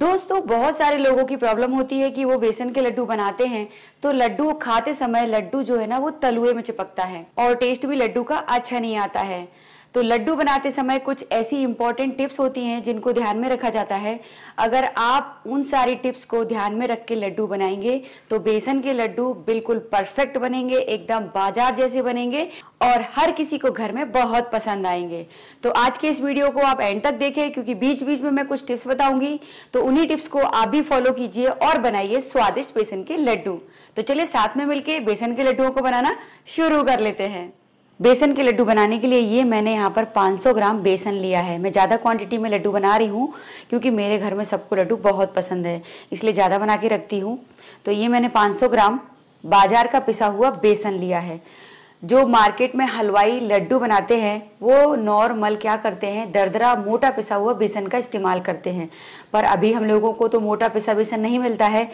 दोस्तों बहुत सारे लोगों की प्रॉब्लम होती है कि वो बेसन के लड्डू बनाते हैं तो लड्डू खाते समय लड्डू जो है ना वो तलुए में चिपकता है और टेस्ट भी लड्डू का अच्छा नहीं आता है तो लड्डू बनाते समय कुछ ऐसी इंपॉर्टेंट टिप्स होती हैं जिनको ध्यान में रखा जाता है अगर आप उन सारी टिप्स को ध्यान में रख के लड्डू बनाएंगे तो बेसन के लड्डू बिल्कुल परफेक्ट बनेंगे एकदम बाजार जैसे बनेंगे और हर किसी को घर में बहुत पसंद आएंगे तो आज के इस वीडियो को आप एंड तक देखें क्योंकि बीच बीच में मैं कुछ टिप्स बताऊंगी तो उन्हीं टिप्स को आप भी फॉलो कीजिए और बनाइए स्वादिष्ट बेसन के लड्डू तो चलिए साथ में मिलकर बेसन के लड्डुओं को बनाना शुरू कर लेते हैं बेसन के लड्डू बनाने के लिए ये मैंने यहाँ पर 500 ग्राम बेसन लिया है मैं ज़्यादा क्वांटिटी में लड्डू बना रही हूँ क्योंकि मेरे घर में सबको लड्डू बहुत पसंद है इसलिए ज़्यादा बना के रखती हूँ तो ये मैंने 500 ग्राम बाजार का पिसा हुआ बेसन लिया है जो मार्केट में हलवाई लड्डू बनाते हैं वो नॉर्मल क्या करते हैं दरदरा मोटा पिसा हुआ बेसन का इस्तेमाल करते हैं पर अभी हम लोगों को तो मोटा पिसा बेसन नहीं मिलता है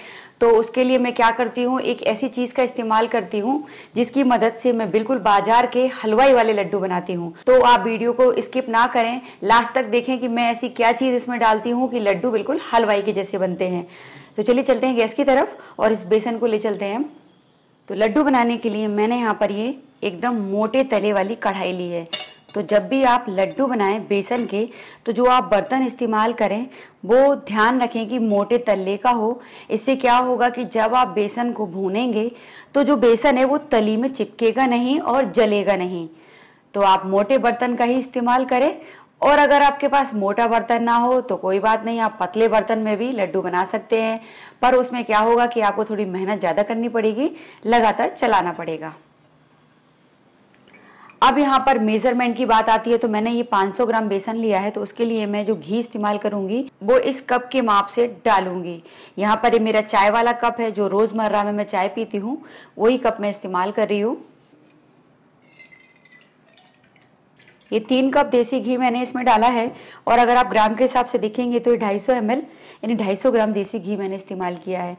तो उसके लिए मैं क्या करती हूँ एक ऐसी चीज़ का इस्तेमाल करती हूँ जिसकी मदद से मैं बिल्कुल बाजार के हलवाई वाले लड्डू बनाती हूँ तो आप वीडियो को स्किप ना करें लास्ट तक देखें कि मैं ऐसी क्या चीज़ इसमें डालती हूँ कि लड्डू बिल्कुल हलवाई के जैसे बनते हैं तो चलिए चलते हैं गैस की तरफ और इस बेसन को ले चलते हैं तो लड्डू बनाने के लिए मैंने यहाँ पर ये एकदम मोटे तले वाली कढ़ाई ली है तो जब भी आप लड्डू बनाएं बेसन के तो जो आप बर्तन इस्तेमाल करें वो ध्यान रखें कि मोटे तले का हो इससे क्या होगा कि जब आप बेसन को भूनेंगे तो जो बेसन है वो तली में चिपकेगा नहीं और जलेगा नहीं तो आप मोटे बर्तन का ही इस्तेमाल करें और अगर आपके पास मोटा बर्तन ना हो तो कोई बात नहीं आप पतले बर्तन में भी लड्डू बना सकते हैं पर उसमें क्या होगा कि आपको थोड़ी मेहनत ज़्यादा करनी पड़ेगी लगातार चलाना पड़ेगा अब यहाँ पर मेजरमेंट की बात आती है तो मैंने ये 500 ग्राम बेसन लिया है तो उसके लिए मैं जो घी इस्तेमाल करूंगी वो इस कप के माप से डालूंगी यहाँ पर ये मेरा चाय वाला कप है जो रोजमर्रा में मैं चाय पीती हूँ वही कप मैं इस्तेमाल कर रही हूँ ये तीन कप देसी घी मैंने इसमें डाला है और अगर आप ग्राम के हिसाब से देखेंगे तो ये 250 सौ यानी 250 ग्राम देसी घी मैंने इस्तेमाल किया है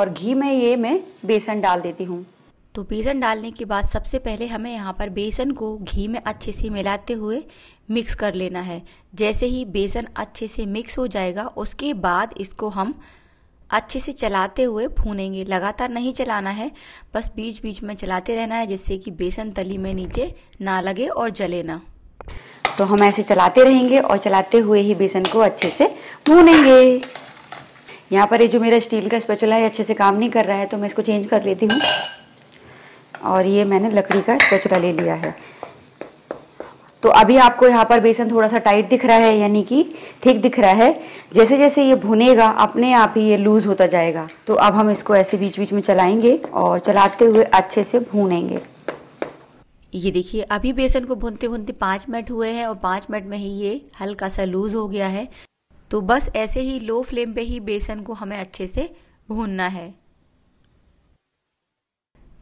और घी में ये मैं बेसन डाल देती हूँ तो बेसन डालने के बाद सबसे पहले हमें यहाँ पर बेसन को घी में अच्छे से मिलाते हुए मिक्स कर लेना है जैसे ही बेसन अच्छे से मिक्स हो जाएगा उसके बाद इसको हम अच्छे से चलाते हुए भूनेंगे लगातार नहीं चलाना है बस बीच बीच में चलाते रहना है जिससे कि बेसन तली में नीचे ना लगे और जले ना तो हम ऐसे चलाते रहेंगे और चलाते हुए ही बेसन को अच्छे से भूनेंगे यहाँ पर ये जो मेरा स्टील का स्पेचुला है अच्छे से काम नहीं कर रहा है तो मैं इसको चेंज कर लेती हूँ और ये मैंने लकड़ी का स्पेचुला ले लिया है तो अभी आपको यहाँ पर बेसन थोड़ा सा टाइट दिख रहा है यानी कि ठीक दिख रहा है जैसे जैसे ये भुनेगा अपने आप ही ये लूज होता जाएगा तो अब हम इसको ऐसे बीच बीच में चलाएंगे और चलाते हुए अच्छे से भूनेंगे ये देखिए अभी बेसन को भूनते भूनते पांच मिनट हुए हैं और पांच मिनट में ही ये हल्का सा लूज हो गया है तो बस ऐसे ही लो फ्लेम पे ही बेसन को हमें अच्छे से भूनना है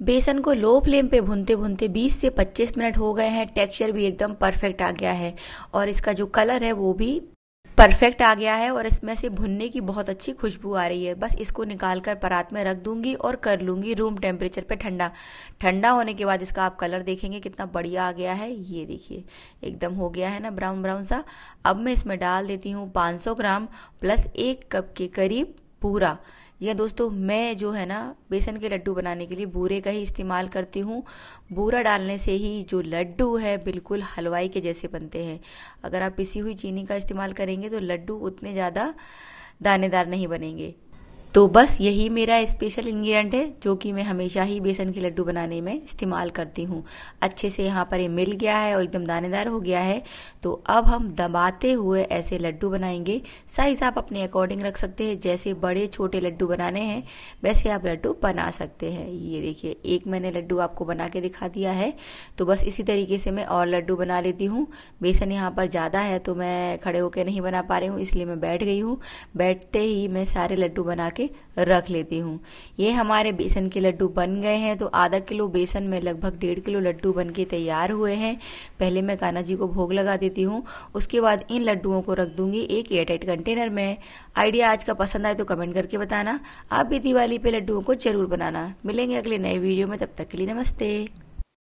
बेसन को लो फ्लेम पे भूनते भूनते 20 से 25 मिनट हो गए हैं टेक्सचर भी एकदम परफेक्ट आ गया है और इसका जो कलर है वो भी परफेक्ट आ गया है और इसमें से भुनने की बहुत अच्छी खुशबू आ रही है बस इसको निकाल कर परात में रख दूंगी और कर लूंगी रूम टेम्परेचर पे ठंडा ठंडा होने के बाद इसका आप कलर देखेंगे कितना बढ़िया आ गया है ये देखिए एकदम हो गया है ना ब्राउन ब्राउन सा अब मैं इसमें डाल देती हूँ 500 ग्राम प्लस एक कप के करीब पूरा जी दोस्तों मैं जो है ना बेसन के लड्डू बनाने के लिए बूरे का ही इस्तेमाल करती हूँ बूरा डालने से ही जो लड्डू है बिल्कुल हलवाई के जैसे बनते हैं अगर आप पिसी हुई चीनी का इस्तेमाल करेंगे तो लड्डू उतने ज़्यादा दानेदार नहीं बनेंगे तो बस यही मेरा स्पेशल इंग्रेडिएंट है जो कि मैं हमेशा ही बेसन के लड्डू बनाने में इस्तेमाल करती हूँ अच्छे से यहाँ पर ये मिल गया है और एकदम दानेदार हो गया है तो अब हम दबाते हुए ऐसे लड्डू बनाएंगे साइज़ आप अपने अकॉर्डिंग रख सकते हैं जैसे बड़े छोटे लड्डू बनाने हैं वैसे आप लड्डू बना सकते हैं ये देखिए एक मैंने लड्डू आपको बना के दिखा दिया है तो बस इसी तरीके से मैं और लड्डू बना लेती हूँ बेसन यहाँ पर ज़्यादा है तो मैं खड़े होकर नहीं बना पा रही हूँ इसलिए मैं बैठ गई हूँ बैठते ही मैं सारे लड्डू बना के रख लेती हूँ ये हमारे बेसन के लड्डू बन गए हैं तो आधा किलो बेसन में लगभग डेढ़ किलो लड्डू बन के तैयार हुए हैं पहले मैं कान्हा जी को भोग लगा देती हूँ उसके बाद इन लड्डुओं को रख दूंगी एक एयरटाइट कंटेनर में आइडिया आज का पसंद आए तो कमेंट करके बताना आप भी दिवाली पे लड्डुओं को जरूर बनाना मिलेंगे अगले नए वीडियो में तब तक के लिए नमस्ते